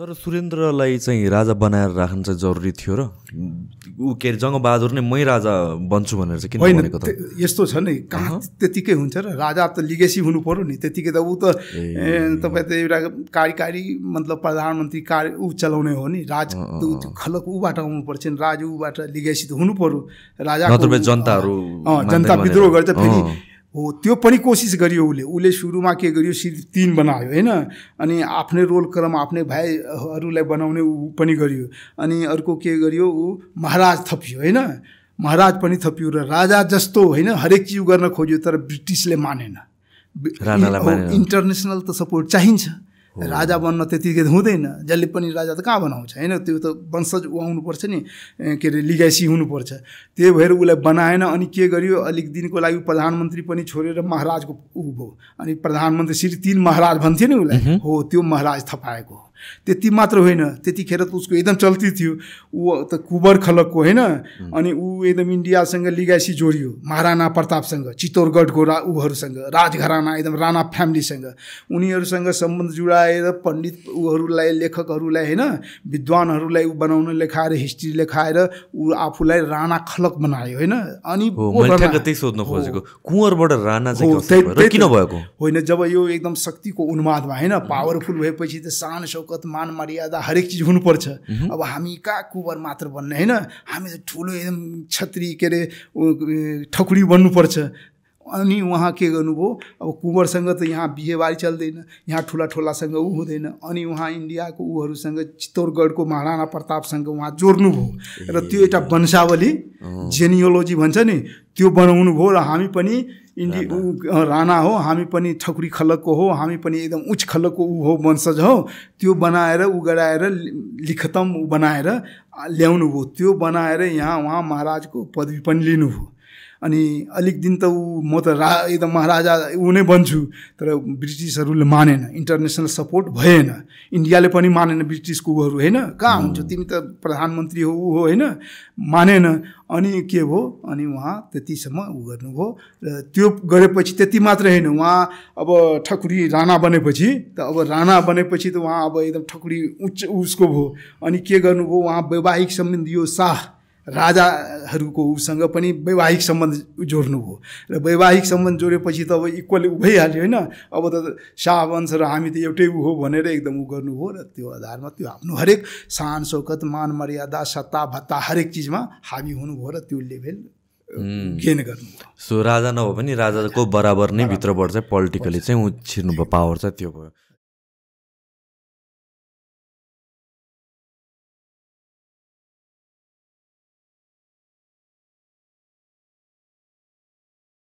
तर सुरेन्द्रलाई चाहिँ राजा बनाएर राख्नु चाहिँ जरुरी थियो र ऊ के अरे जङ्गबहादुर नै मै राजा बन्छु भनेर चाहिँ किन भनेको त यस्तो छ नि कहाँ त्यतिकै हुन्छ र राजा त लिगेसी हुनु पऱ्यो नि त्यतिकै त ऊ त तपाईँ त एउटा कार्यकारी मतलब प्रधानमन्त्री कार्य ऊ चलाउने हो नि राज खलक ऊबाट पर्छ नि ऊबाट लिगेसी त हुनु पऱ्यो राजा जनताहरू जनता विद्रोह गर्छ फेरि हो त्यो पनि कोसिस गरियो उसले उसले सुरुमा के गरियो सिर्फ तिन बनायो होइन अनि आफ्नै रोल क्रम आफ्नै भाइहरूलाई बनाउने ऊ पनि गरियो अनि अर्को के गरियो ऊ महाराज थपियो होइन महाराज पनि थपियो र राजा जस्तो होइन हरेक चिज गर्न खोज्यो तर ब्रिटिसले मानेन इन्टरनेसनल त सपोर्ट चाहिन्छ राजा बन्न त्यतिकै हुँदैन जसले पनि राजा त कहाँ बनाउँछ होइन त्यो त वंशज ऊ आउनुपर्छ नि के अरे लिगाइसी हुनुपर्छ त्यही भएर उसलाई बनाएन अनि के गर्यो अलिक दिनको लागि प्रधानमन्त्री पनि छोडेर महाराजको ऊ भयो अनि प्रधानमन्त्री श्री तिन महाराज भन्थ्यो नि उसलाई हो त्यो महाराज थपाएको हो त्यति मात्र होइन त्यतिखेर त उसको एकदम चल्ती थियो ऊ त कुबर खलकको होइन अनि ऊ एकदम इन्डियासँग लिगासी जोडियो महाराणा प्रतापसँग चित्तौरगढको रा ऊहरूसँग राजघराना एकदम राणा फ्यामिलीसँग उनीहरूसँग सम्बन्ध जुडाएर पण्डित ऊहरूलाई लेखकहरूलाई होइन विद्वानहरूलाई ऊ बनाउन लेखाएर हिस्ट्री लेखाएर ऊ आफूलाई राणा खलक बनायो होइन अनि सोध्न खोजेको कुँवरबाट राणा किन भएको होइन जब यो एकदम शक्तिको उन्मादमा होइन पावरफुल भएपछि त सान इज्जत मान मर्यादा हरेक चिज हुनुपर्छ अब हामी कहाँ कुबर मात्र बन्ने होइन हामी त ठुलो एकदम छत्री के अरे ठकुरी बन्नुपर्छ अनि उहाँ के गर्नुभयो अब कुँवरसँग त यहाँ बिहेबारी चल्दैन यहाँ ठुला ठुलासँग ऊ हुँदैन अनि उहाँ इन्डियाको ऊहरूसँग चित्तौरगढको महाराणा प्रतापसँग उहाँ जोड्नुभयो र त्यो एउटा वंशावली जेनियोलोजी भन्छ नि त्यो बनाउनु भयो र हामी पनि इन्डी ऊ राणा हो हामी पनि ठकुरी खलकको हो हामी पनि एकदम उच्च खलकको ऊ हो वंशज हो त्यो बनाएर ऊ गराएर लिखतम ऊ बनाएर ल्याउनुभयो त्यो बनाएर यहाँ उहाँ महाराजको पदवी पनि लिनुभयो अनि अलिक दिन त ऊ म त रा एकदम महाराजा ऊ नै बन्छु तर ब्रिटिसहरूले मानेन इन्टरनेसनल सपोर्ट भएन इन्डियाले पनि मानेन ब्रिटिसको ऊहरू होइन कहाँ हुन्छ तिमी त प्रधानमन्त्री हो ऊ हो होइन मानेन अनि के भयो अनि उहाँ त्यतिसम्म ऊ गर्नुभयो र त्यो गरेपछि त्यति मात्र होइन उहाँ अब ठकुरी राणा बनेपछि त अब राणा बनेपछि त उहाँ अब एकदम ठकुरी उच्च उसको भयो अनि के गर्नुभयो उहाँ वैवाहिक सम्बन्धी यो शाह राजाहरूको उसँग पनि वैवाहिक सम्बन्ध जोड्नुभयो र वैवाहिक सम्बन्ध जोडेपछि त अब इक्वली उ भइहाल्यो होइन अब त शाहवंश र हामी त एउटै उ हो भनेर एकदम ऊ गर्नुभयो र त्यो आधारमा त्यो आफ्नो हरेक सान सौकत मान मर्यादा सत्ता भत्ता हरेक चिजमा हाबी हुनुभयो र त्यो लेभल गेन गर्नु सो राजा नभए पनि राजाको बराबर नै भित्रबाट चाहिँ पोलिटिकली चाहिँ छिर्नु भयो पावर चाहिँ त्यो भयो